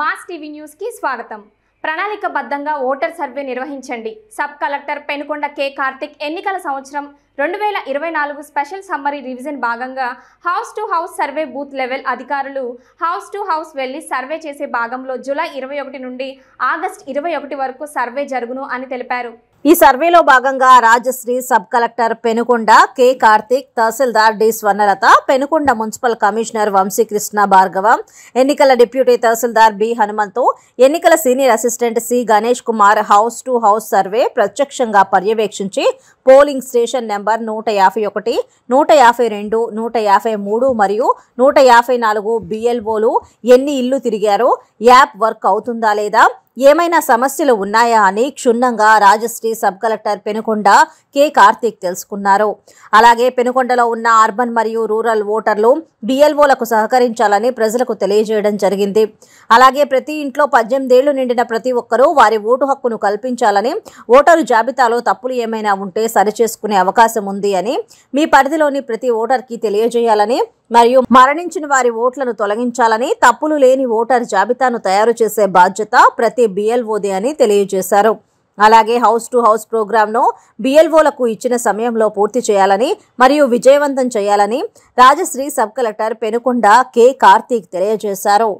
mass TV న్యూస్కి స్వాగతం ప్రణాళికబద్ధంగా ఓటర్ సర్వే నిర్వహించండి sub collector Penukonda K Karthik ఎన్నికల సంవత్సరం రెండు వేల ఇరవై నాలుగు స్పెషల్ సమ్మరీ రివిజన్ భాగంగా house to house survey booth level అధికారులు హౌస్ టు హౌస్ వెళ్లి సర్వే చేసే భాగంలో జూలై ఇరవై ఒకటి నుండి ఆగస్ట్ ఇరవై ఒకటి వరకు సర్వే జరుగును అని తెలిపారు ఈ సర్వేలో భాగంగా Rajashri sub collector Penukonda K Karthik tahsildar D Swarnalatha Penukonda municipal commissioner Vamsikrishna Bhargavam ఎన్నికల డిప్యూటీ తహసీల్దార్ బి హనుమంతు ఎన్నికల senior assistant C Ganesh Kumar house to house survey ప్రత్యక్షంగా పర్యవేక్షించి పోలింగ్ స్టేషన్ నెంబర్ నూట యాభై ఒకటి నూట యాభై రెండు నూట యాభై మూడు మరియు నూట యాభై నాలుగు బిఎల్ఓలు ఎన్ని ఇల్లు తిరిగారు యాప్ వర్క్ అవుతుందా లేదా ఏమైనా సమస్యలు ఉన్నాయా అని క్షుణ్ణంగా Rajashree sub collector Penukonda K Karthik తెలుసుకున్నారు అలాగే పెనుకొండలో ఉన్న అర్బన్ మరియు రూరల్ ఓటర్లు బిఎల్ఓలకు సహకరించాలని ప్రజలకు తెలియజేయడం జరిగింది అలాగే ప్రతి ఇంట్లో పద్దెనిమిదేళ్లు నిండిన ప్రతి ఒక్కరూ వారి ఓటు హక్కును కల్పించాలని ఓటరు జాబితాలో తప్పులు ఏమైనా ఉంటే సరిచేసుకునే అవకాశం ఉంది అని మీ పరిధిలోని ప్రతి ఓటర్కి తెలియజేయాలని మరియు మరణించిన వారి ఓట్లను తొలగించాలని తప్పులు లేని ఓటర్ జాబితాను తయారు చేసే బాధ్యత ప్రతి బిఎల్ఓది అని తెలియజేశారు అలాగే హౌస్ టు హౌస్ ప్రోగ్రాంను బిఎల్ఓలకు ఇచ్చిన సమయంలో పూర్తి చేయాలని మరియు విజయవంతం చేయాలని Rajashree sub collector Penukonda K Karthik తెలియజేశారు